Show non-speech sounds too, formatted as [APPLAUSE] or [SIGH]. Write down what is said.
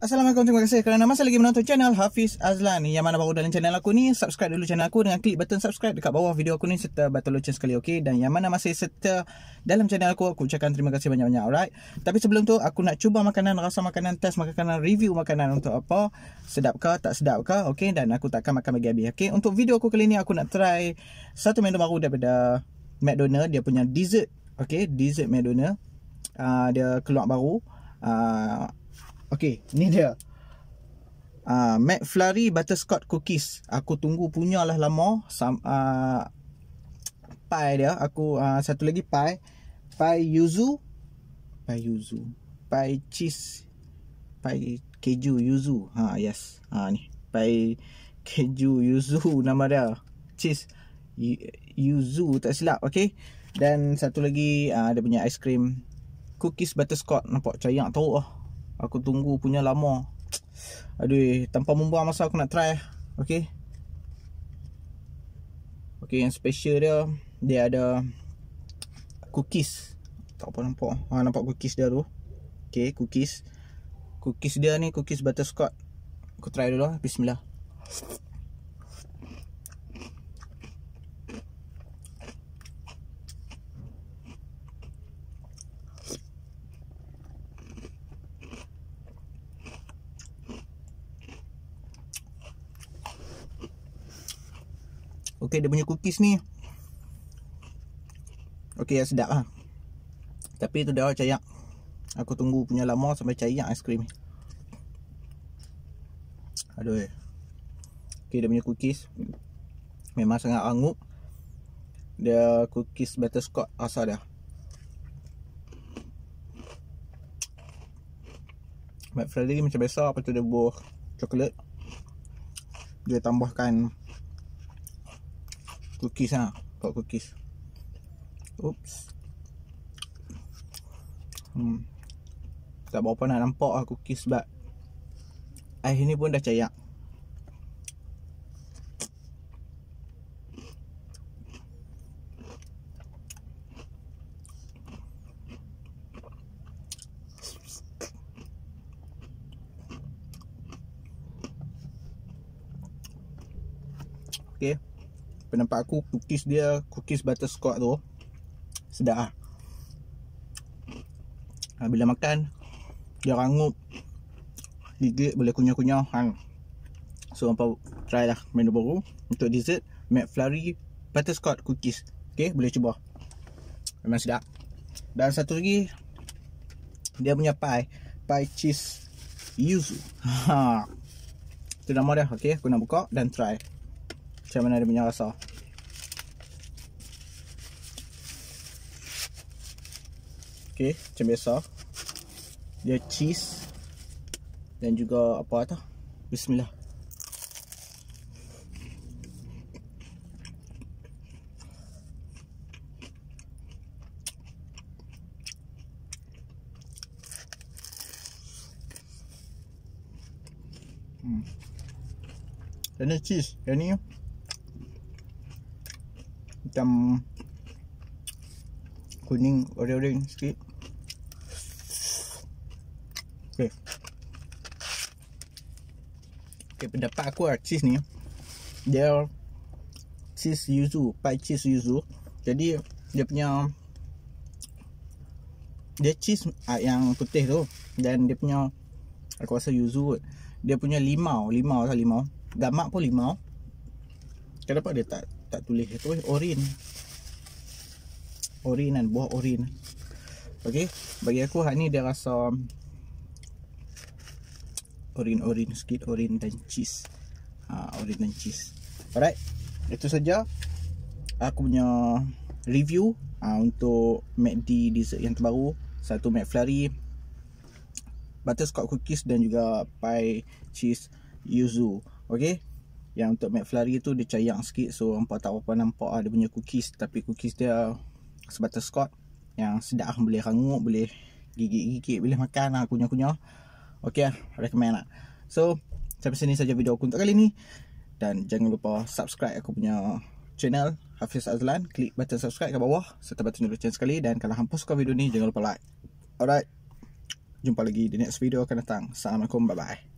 Assalamualaikum, terima kasih kerana masih lagi menonton channel Hafiz Azlan Yang mana baru dalam channel aku ni, subscribe dulu channel aku dengan klik button subscribe dekat bawah video aku ni Serta button lonceng sekali, ok? Dan yang mana masih serta dalam channel aku, aku ucapkan terima kasih banyak-banyak, alright? Tapi sebelum tu, aku nak cuba makanan, rasa makanan, test makanan, review makanan untuk apa Sedap ke, tak sedap ke, ok? Dan aku takkan makan bagi habis, ok? Untuk video aku kali ni, aku nak try satu menu baru daripada McDonald Dia punya dessert, ok? Dessert McDonald, uh, Dia keluar baru ah, Okay, ni dia. Uh, McFlurry Butterscotch Cookies. Aku tunggu punya lah lama. Sam, uh, pie dia. Aku uh, satu lagi pie. Pie Yuzu. Pie Yuzu. Pie Cheese. Pie Keju Yuzu. Ha, yes. Ha, ni. Pie Keju Yuzu [LAUGHS] nama dia. Cheese. Yuzu tak silap. Okay. Dan satu lagi uh, dia punya ice cream. Cookies Butterscotch. Nampak cahaya tau lah. Oh. Aku tunggu punya lama Aduh Tanpa membuang masa aku nak try Okay Okay yang special dia Dia ada Cookies Tak apa nampak ha, Nampak cookies dia tu Okay cookies Cookies dia ni cookies butterscotch Aku try dulu lah Bismillah Bismillah Okey, dia punya cookies ni. Okey, yang sedap lah. Tapi tu dah cahaya. Aku tunggu punya lama sampai cahaya ice cream. Aduh. Eh. Okey, dia punya cookies. Memang sangat angup. Dia cookies butterscotch asal dia. McFlurry macam biasa. Lepas tu dia buah coklat. Dia tambahkan cookies ah, pot cookies. Oops. Hmm. Tak berapa nak nampak ah cookies sebab air ni pun dah cayak. Pendapat aku cookies dia cookies butter butterscotch tu sedap ah. Ha, bila makan dia rangup gigit boleh kunyah-kunyah kan. So hangpa try lah menu baru untuk dessert McFlurry butterscotch cookies. Okay boleh cuba. Memang sedap. Dan satu lagi dia punya pie, pie cheese yuzu. [LAUGHS] Ha. Itu nama dia. Okey, aku nak buka dan try macam mana dia punya rasa ok macam biasa dia cheese dan juga apa tu bismillah Hmm. Ini cheese, yang ni Hitam Kuning Orang-orang sikit Okay Okay pendapat aku lah Cheese ni Dia Cheese yuzu Pai cheese yuzu Jadi Dia punya Dia cheese ah, Yang putih tu Dan dia punya Aku rasa yuzu kot Dia punya limau Limau lah limau Gamak pun limau Kenapa dia tak tak tulis itu oi eh, orin orin dan buah orin okey bagi aku hak ni dia rasa um, orin orin sikit orin dan cheese ha orin dan cheese alright itu saja aku punya review ha, untuk McD dessert yang terbaru satu Mac McFlurry butterscotch cookies dan juga pie cheese yuzu okey yang untuk McFlurry tu dia cayang sikit So nampak tak apa-apa nampak lah dia punya cookies Tapi cookies dia sebatas scot Yang sedap lah boleh rangup Boleh gigit-gigit boleh makan lah kunyah-kunyah Okay lah recommend lah So sampai sini saja video aku untuk kali ni Dan jangan lupa subscribe aku punya channel Hafiz Azlan Klik button subscribe kat bawah Serta button channel sekali Dan kalau hampus kau video ni jangan lupa like Alright Jumpa lagi di next video akan datang Assalamualaikum bye-bye